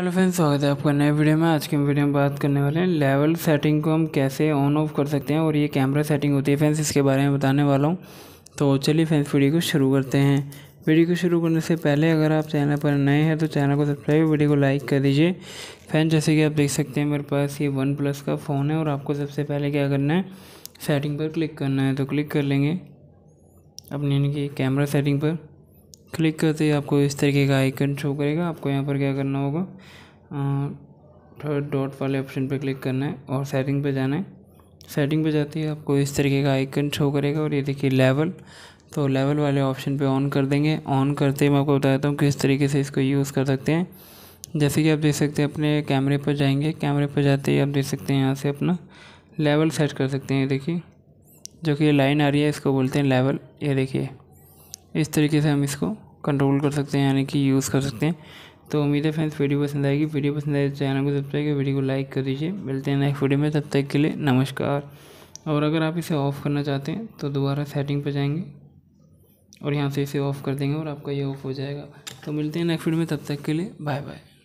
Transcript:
hello friends स्वागत है आपका नए वीडियो में आज के वीडियो में बात करने वाले हैं लेवल सेटिंग को हम कैसे ऑन ऑफ कर सकते हैं और ये कैमरा सेटिंग होती है फ्रेंड्स इसके बारे में बताने वाला हूँ तो चलिए फ्रेंड्स वीडियो को शुरू करते हैं वीडियो को शुरू करने से पहले अगर आप चैनल पर नए हैं तो चैनल को सब्सक्राइब वीडियो को लाइक कर दीजिए फ्रेंड जैसे कि आप देख सकते हैं मेरे पास ये वन प्लस का फ़ोन है और आपको सबसे पहले क्या करना है सेटिंग पर क्लिक करना है तो क्लिक कर लेंगे अपने यानी कि कैमरा सेटिंग पर क्लिक करते ही आपको इस तरीके का आइकन शो करेगा आपको यहाँ पर क्या करना होगा थर्ड डॉट वाले ऑप्शन पर क्लिक करना है और सेटिंग पे जाना है सेटिंग पे जाते ही आपको इस तरीके का आइकन शो करेगा और ये देखिए लेवल तो लेवल वाले ऑप्शन पे ऑन कर देंगे ऑन करते ही मैं आपको बता देता हूँ किस तरीके से इसको यूज़ कर सकते हैं जैसे कि आप देख सकते हैं अपने कैमरे पर जाएंगे कैमरे पर जाते ही आप देख सकते हैं यहाँ से अपना लेवल सेट कर सकते हैं ये देखिए जो कि ये लाइन आ रही है इसको बोलते हैं लेवल ये देखिए इस तरीके से हम इसको कंट्रोल कर सकते हैं यानी कि यूज़ कर सकते हैं तो उम्मीद है फ्रेंड्स वीडियो पसंद आएगी वीडियो पसंद आए तो चैनल को सब्सक्राइब करें वीडियो को लाइक कर दीजिए मिलते हैं नेक्स्ट वीडियो में तब तक के लिए नमस्कार और अगर आप इसे ऑफ़ करना चाहते हैं तो दोबारा सेटिंग पर जाएंगे और यहाँ से इसे ऑफ़ कर देंगे और आपका ये ऑफ़ हो जाएगा तो मिलते हैं नेक्स्ट वीडियो में तब तक के लिए बाय बाय